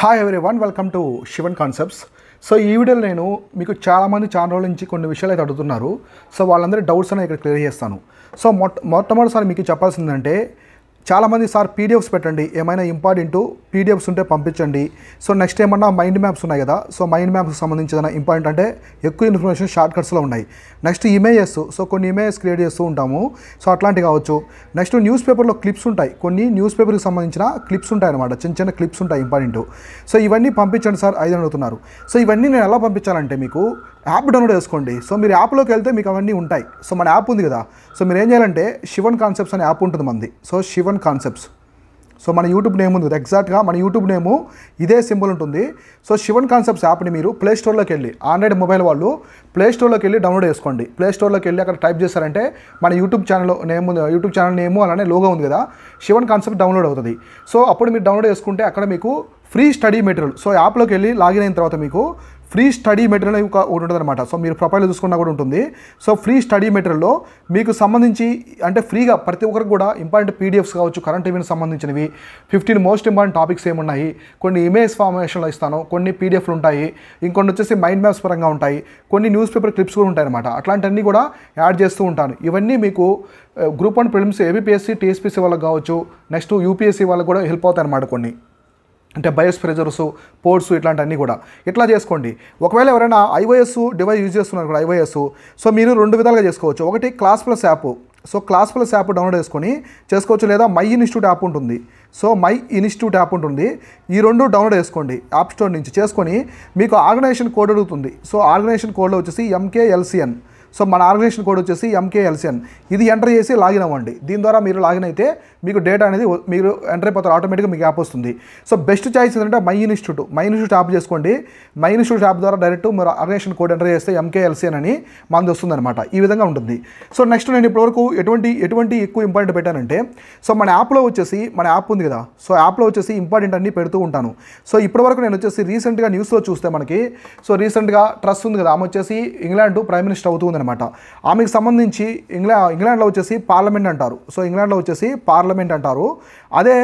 hi everyone welcome to Shivan concepts so ఈ వీడియోలో నేను మీకు చాలామంది చాలా రోజుల నుంచి కొన్ని విషయాలు అయితే అడుగుతున్నారు సో వాళ్ళందరి డౌట్స్ అని ఇక్కడ క్లియర్ చేస్తాను సో మొట్ట మొట్టమొదటిసారి మీకు చెప్పాల్సిందంటే చాలామంది సార్ పీడిఎఫ్స్ పెట్టండి ఏమైనా ఇంపార్టెంటు పీడిఎఫ్స్ ఉంటే పంపించండి సో నెక్స్ట్ ఏమన్నా మైండ్ మ్యాప్స్ ఉన్నాయి కదా సో మైండ్ మ్యాప్స్కి సంబంధించి ఏదైనా ఇంపార్టెంట్ అంటే ఎక్కువ ఇన్ఫర్మేషన్ షార్ట్ కట్స్లో ఉన్నాయి నెక్స్ట్ ఇమేజెస్ సో కొన్ని ఇమేజెస్ క్రియేట్ చేస్తూ ఉంటాము సో అట్లాంటి కావచ్చు నెక్స్ట్ న్యూస్ పేపర్లో క్లిప్స్ ఉంటాయి కొన్ని న్యూస్ పేపర్కి సంబంధించిన క్లిప్స్ ఉంటాయి అనమాట చిన్న చిన్న క్లిప్స్ ఉంటాయి ఇంపార్టెంట్ సో ఇవన్నీ పంపించండి సార్ ఐదు అడుగుతున్నారు సో ఇవన్నీ నేను ఎలా పంపించాలంటే మీకు యాప్ డౌన్లోడ్ చేసుకోండి సో మీరు యాప్లోకి వెళ్తే మీకు అవన్నీ ఉంటాయి సో మన యాప్ ఉంది కదా సో మీరు ఏం చేయాలంటే శివన్ కాన్సెప్ట్స్ అనే యాప్ ఉంటుంది మంది సో శివన్ కాన్సెప్ట్స్ సో మన యూట్యూబ్ నేమ్ ఉంది ఎగ్జాక్ట్గా మన యూట్యూబ్ నేము ఇదే సింబల్ ఉంటుంది సో శివన్ కాన్సెప్ట్స్ యాప్ని మీరు ప్లే స్టోర్లోకి వెళ్ళి ఆండ్రాయిడ్ మొబైల్ వాళ్ళు ప్లే స్టోర్లోకి వెళ్ళి డౌన్లోడ్ చేసుకోండి ప్లే స్టోర్లోకి వెళ్ళి అక్కడ టైప్ చేశారంటే మన YouTube channel name YouTube channel name అలానే లోగో ఉంది కదా శివన్ కాన్సెప్ట్ డౌన్లోడ్ అవుతుంది సో అప్పుడు మీరు డౌన్లోడ్ చేసుకుంటే అక్కడ మీకు ఫ్రీ స్టడీ మెటీరియల్ సో యాప్లోకి వెళ్ళి లాగిన్ అయిన తర్వాత మీకు ఫ్రీ స్టడీ మెటీరియల్ ఒకటి అనమాట సో మీరు ప్రొఫైల్ చూసుకున్నా కూడా ఉంటుంది సో ఫ్రీ స్టడీ మెటీరియల్లో మీకు సంబంధించి అంటే ఫ్రీగా ప్రతి ఒక్కరికి కూడా ఇంపార్టెంట్ పీడిఎఫ్స్ కావచ్చు కరెంట్ ఈవెంట్ సంబంధించినవి ఫిఫ్టీన్ మోస్ట్ ఇంపార్టెంట్ టాపిక్స్ ఏమున్నాయి కొన్ని ఇమేజ్ ఫార్మేషన్లో ఇస్తాను కొన్ని పీడిఎఫ్లు ఉంటాయి ఇంకొన్ని వచ్చేసి మైండ్ మ్యాప్స్ పరంగా ఉంటాయి కొన్ని న్యూస్ పేపర్ క్లిప్స్ కూడా ఉంటాయి అనమాట అట్లాంటివన్నీ కూడా యాడ్ చేస్తూ ఉంటాను ఇవన్నీ మీకు group one prelims APPSC TSPSC వాళ్ళకి కావచ్చు నెక్స్ట్ యూపీఎస్సీ వాళ్ళకి కూడా హెల్ప్ అవుతాయి అనమాట కొన్ని అంటే బయోస్ ప్రెజర్సు పోర్ట్స్ ఇట్లాంటివన్నీ కూడా ఇట్లా చేసుకోండి ఒకవేళ ఎవరైనా ఐఓఎస్ డివైస్ యూజ్ చేస్తున్నారు కూడా ఐఓఎస్ సో మీరు రెండు విధాలుగా చేసుకోవచ్చు ఒకటి class plus app so class plus app download చేసుకొని చేసుకోవచ్చు లేదా మై ఇన్స్టిట్యూట్ యాప్ ఉంటుంది సో మై ఇన్స్టిట్యూట్ యాప్ ఉంటుంది ఈ రెండు డౌన్లోడ్ చేసుకోండి యాప్ స్టోర్ నుంచి చేసుకొని మీకు ఆర్గనైజేషన్ కోడ్ అడుగుతుంది సో ఆర్గనైజేషన్ కోడ్లో వచ్చేసి ఎంకేఎల్సిఎన్ సో మన ఆర్గనైజేషన్ కోడ్ వచ్చేసి ఎంకేఎల్సిఎన్ ఇది ఎంటర్ చేసి లాగిన్ అవ్వండి దీని ద్వారా మీరు లాగిన్ అయితే మీకు డేటా అనేది మీరు ఎంటర్ అయిపోతారు ఆటోమేటిక్గా మీకు యాప్ వస్తుంది సో బెస్ట్ ఛాయిస్ ఏంటంటే my institute my institute app చేసుకోండి మై ఇన్స్టిట్యూట్ యాప్ ద్వారా డైరెక్ట్ మీరు ఆర్గనైజేషన్ కోడ్ ఎంటర్ చేస్తే ఎంకేఎల్సిఎన్ అని మనది వస్తుందన్నమాట ఈ విధంగా ఉంటుంది సో నెక్స్ట్ నేను ఇప్పటివరకు ఎటువంటి ఎటువంటి ఎక్కువ ఇంపార్టెంట్ పెట్టానంటే సో మన యాప్లో వచ్చేసి మన యాప్ ఉంది కదా సో యాప్లో వచ్చేసి ఇంపార్టెంట్ అన్ని పెడుతూ ఉంటాను సో ఇప్పటివరకు నేను వచ్చేసి రీసెంట్గా న్యూస్లో చూస్తే మనకి సో రీసెంట్గా ట్రస్ట్ ఉంది కదా ఆమె వచ్చేసి ఇంగ్లాండ్ ప్రైమ్ మినిస్టర్ అవుతుంది అనమాట ఆమెకు సంబంధించి ఇంగ్లా ఇంగ్లాండ్లో వచ్చేసి పార్లమెంట్ అంటారు సో ఇంగ్లాండ్లో వచ్చేసి పార్లమెంట్ అంటారు అదే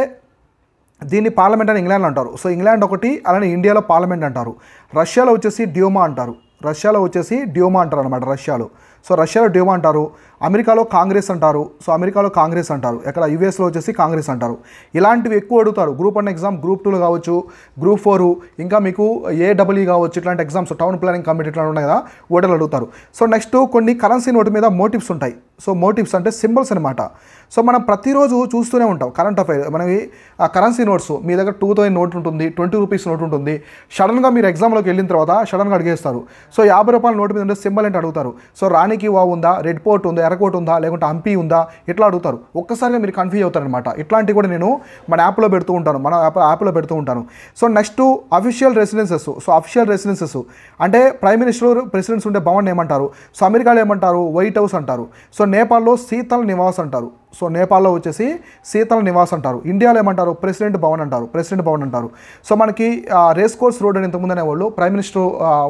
దీన్ని పార్లమెంట్ అని ఇంగ్లాండ్ అంటారు సో ఇంగ్లాండ్ ఒకటి అలానే ఇండియాలో పార్లమెంట్ అంటారు రష్యాలో వచ్చేసి డ్యూమా అంటారు రష్యాలో వచ్చేసి డ్యూమా అంటారు అనమాట రష్యాలో సో రష్యాలో డ్యూమా అంటారు అమెరికాలో కాంగ్రెస్ అంటారు సో అమెరికాలో కాంగ్రెస్ అంటారు ఎక్కడ యూఎస్లో వచ్చేసి కాంగ్రెస్ అంటారు ఇలాంటివి ఎక్కువ అడుగుతారు గ్రూప్ వన్ ఎగ్జామ్ గ్రూప్ టూలు కావచ్చు గ్రూప్ ఫోర్ ఇంకా మీకు ఏడబ్ల్యూ కావచ్చు ఇట్లాంటి ఎగ్జామ్స్ టౌన్ ప్లానింగ్ కమిటీ ఇట్లా ఉన్నాయి కదా ఓటర్లు అడుగుతారు సో నెక్స్ట్ కొన్ని కరెన్సీ నోటు మీద మోటివ్స్ ఉంటాయి సో మోటివ్స్ అంటే సింబల్స్ అనమాట సో మనం ప్రతిరోజు చూస్తూనే ఉంటాం కరెంట్ అఫైర్ మనకి ఆ కరెన్సీ నోట్స్ మీ దగ్గర టూ థౌసండ్ నోట్ ఉంటుంది ట్వంటీ రూపీస్ నోట్ ఉంటుంది సడన్గా మీరు ఎగ్జామ్లోకి వెళ్ళిన తర్వాత సడన్గా అడిగేస్తారు సో యాభై రూపాయల నోట్ మీద ఉండే సింబల్ అంటే అడుగుతారు సో రాణికి వా ఉందా రెడ్ పోర్ట్ ఉందా ఎర్రకోట ఉందా లేకుంటే హంపీ ఉందా ఇట్లా అడుగుతారు ఒక్కసారిగా మీరు కన్ఫ్యూజ్ అవుతారనమాట ఇట్లాంటివి కూడా నేను మన యాప్లో పెడుతూ ఉంటాను మన యాప్ యాప్లో పెడుతూ ఉంటాను so next official residences so official residences అంటే ప్రైమ్ మినిస్టర్ ప్రెసిడెన్స్ ఉండే భవన్ ఏమంటారు సో అమెరికాలో ఏమంటారు వైట్ హౌస్ అంటారు సో నేపాల్లో శీతల నివాస్ అంటారు సో నేపాల్లో వచ్చేసి శీతల నివాస్ అంటారు ఇండియాలో ఏమంటారు ప్రెసిడెంట్ భవన్ అంటారు ప్రెసిడెంట్ భవన్ అంటారు సో మనకి రేస్ కోర్స్ రోడ్ అని ఇంతకుముందు అనేవాళ్ళు ప్రైమ్ మినిస్టర్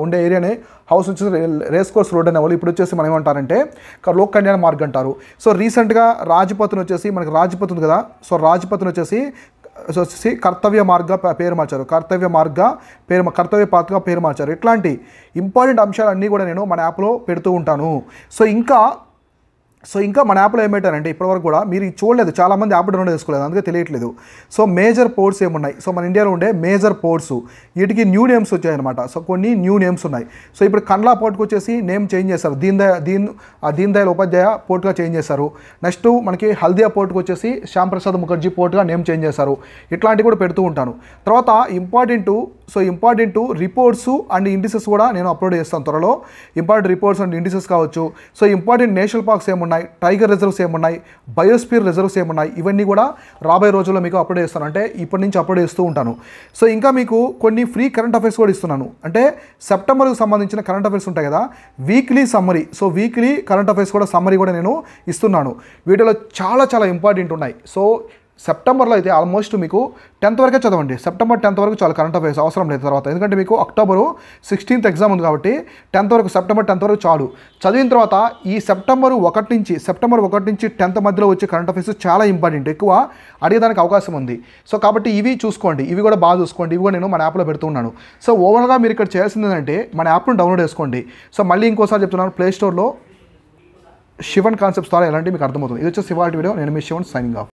ఉండే ఏరియానే హౌస్ వచ్చేసి రేస్ కోర్స్ రోడ్ అనేవాళ్ళు ఇప్పుడు వచ్చేసి మనం ఏమంటారంటే లోక్ కళ్యాణ మార్గ్ అంటారు సో రీసెంట్గా రాజ్పత్ని వచ్చేసి మనకి రాజ్పథ్ ఉంది కదా సో రాజ్పథ్ని వచ్చేసి వచ్చేసి కర్తవ్య మార్గ పేరు మార్చారు కర్తవ్య మార్గ పేరు కర్తవ్య పాత్రగా పేరు మార్చారు ఇట్లాంటి ఇంపార్టెంట్ అంశాలన్నీ కూడా నేను మన యాప్లో పెడుతూ ఉంటాను సో ఇంకా సో ఇంకా మన యాప్లో ఏమైంటారంటే ఇప్పటివరకు కూడా మీరు చూడలేదు చాలామంది యాప్ డౌన్లోడ్ చేసుకోలేదు అందుకే తెలియట్లేదు సో మేజర్ పోర్ట్స్ ఏమున్నాయి సో మన ఇండియాలో ఉండే మేజర్ పోర్ట్స్ వీటికి న్యూ నేమ్స్ వచ్చాయన్నమాట సో కొన్ని న్యూ నేమ్స్ ఉన్నాయి సో ఇప్పుడు కండ్లా పోర్ట్కి వచ్చేసి నేమ్ చేంజ్ చేశారు దీన్ దయా దీన్ దీన్ దయాల్ ఉపాధ్యాయ పోర్ట్గా చేంజ్ చేశారు నెక్స్ట్ మనకి హల్దియా పోర్ట్కి వచ్చేసి శ్యాంప్రసాద్ ముఖర్జీ పోర్ట్గా నేమ్ చేంజ్ చేశారు ఇట్లాంటివి కూడా పెడుతూ ఉంటాను తర్వాత important so important reports and indices కూడా నేను అప్లోడ్ చేస్తాను త్వరలో ఇంపార్టెంట్ రిపోర్ట్స్ అండ్ ఇండిసెస్ కావచ్చు సో ఇంపార్టెంట్ నేషనల్ పార్క్స్ ఏమున్నాయి ఏమున్నాయి టైగర్ రిజర్వ్స్ ఏమున్నాయి బయోస్పియర్ రిజర్వ్స్ ఏమున్నాయి ఇవన్నీ కూడా రాబోయే రోజుల్లో మీకు అప్లోడ్ చేస్తాను అంటే ఇప్పటి నుంచి అప్లోడ్ చేస్తూ ఉంటాను సో ఇంకా మీకు కొన్ని ఫ్రీ కరెంట్ అఫైర్స్ కూడా ఇస్తున్నాను అంటే సెప్టెంబర్కి సంబంధించిన కరెంట్ అఫైర్స్ ఉంటాయి కదా weekly summary so weekly current affairs కూడా సమ్మరీ కూడా నేను ఇస్తున్నాను వీటిలో చాలా చాలా ఇంపార్టెంట్ ఉన్నాయి సో సెప్టెంబర్లో అయితే ఆల్మోస్ట్ మీకు టెన్త్ వరకే చదవండి సెప్టెంబర్ టెన్త్ వరకు చాలా కరెంట్ అఫేర్స్ అవసరం లేదు తర్వాత ఎందుకంటే మీకు అక్టోబరు సిక్స్టీన్త్ ఎగ్జామ్ ఉంది కాబట్టి టెన్త్ వరకు సెప్టెంబర్ టెన్త్ వరకు చాలు చదివిన తర్వాత ఈ సెప్టెంబర్ ఒకటి నుంచి సెప్టెంబర్ ఒకటి నుంచి టెన్త్ మధ్యలో వచ్చే కరెంట్ అఫేర్స్ చాలా ఇంపార్టెంట్ ఎక్కువ అడిగేదానికి అవకాశం ఉంది సో కాబట్టి ఇవి చూసుకోండి ఇవి కూడా బాగా చూసుకోండి ఇవి కూడా నేను మన యాప్లో పెడుతున్నాను సో ఓవరాల్గా మీరు ఇక్కడ చేయాల్సింది ఏంటంటే మన యాప్ను డౌన్లోడ్ చేసుకోండి సో మళ్ళీ ఇంకోసారి చెప్తున్నాను ప్లే స్టోర్లో శివన్ కాన్సెప్ట్స్ ద్వారా ఎలాంటి మీకు అర్థమవుతుంది ఇది వచ్చే శివాటి వీడియో నేను మీ శివన్ సైనింగ్ ఆఫ్